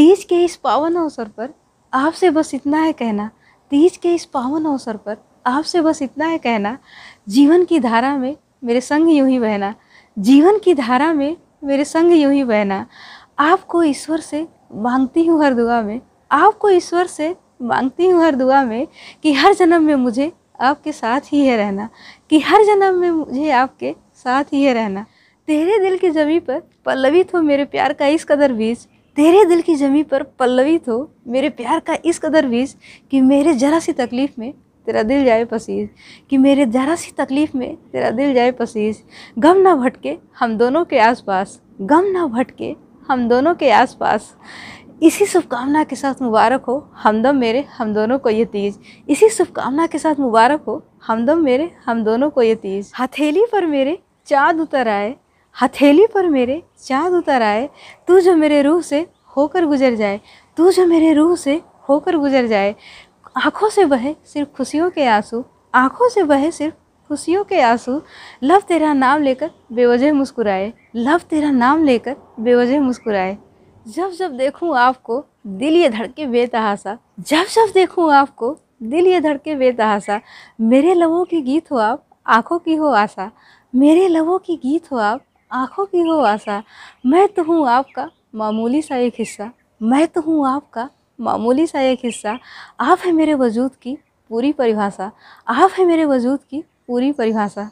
तीज के इस पावन अवसर पर आपसे बस इतना है कहना तीज के इस पावन अवसर पर आपसे बस इतना है कहना जीवन की धारा में मेरे संग यूं ही बहना जीवन की धारा में मेरे संग यूं ही बहना आपको ईश्वर से मांगती हूँ हर दुआ में आपको ईश्वर से मांगती हूँ हर दुआ में कि हर जन्म में मुझे आपके साथ ही है रहना कि हर जन्म में मुझे आपके साथ ही है रहना तेरे दिल की जमी पर पल्लवित हो मेरे प्यार का इस कदर बीज तेरे दिल की जमी पर पल्लवी तो मेरे प्यार का इस कदर बीज कि मेरे जरा सी तकलीफ़ में तेरा दिल जाए पसीज कि मेरे जरा सी तकलीफ़ में तेरा दिल जाए पसीज गम ना भटके हम दोनों के आसपास गम ना भटके हम दोनों के आसपास इसी शुभकामना के साथ मुबारक हो हमदम मेरे हम दोनों को ये तीज इसी शुभकामना के साथ मुबारक हो हमदम मेरे हम दोनों को ये तीज हथेली पर मेरे चाँद उतर आए हथेली पर मेरे चाँद उतर आए तू जो मेरे रूह से होकर गुजर जाए तू जो मेरे रूह से होकर गुजर जाए आँखों से बहे सिर्फ खुशियों के आंसू आँखों से बहे सिर्फ खुशियों के आंसू लव तेरा नाम लेकर बेवजह मुस्कुराए लव तेरा नाम लेकर बेवजह मुस्कुराए जब जब देखूं आपको दिल ये धड़के बेतहासा जब जब देखूं आपको दिल ये धड़के बेतहासा मेरे लवों की गीत हो आप आँखों की हो आशा मेरे लवों की गीत हो आप आँखों की हो आशा मैं तो हूँ आपका मामूली सा एक हिस्सा मैं तो हूँ आपका मामूली सा एक हिस्सा आप है मेरे वजूद की पूरी परिभाषा आप है मेरे वजूद की पूरी परिभाषा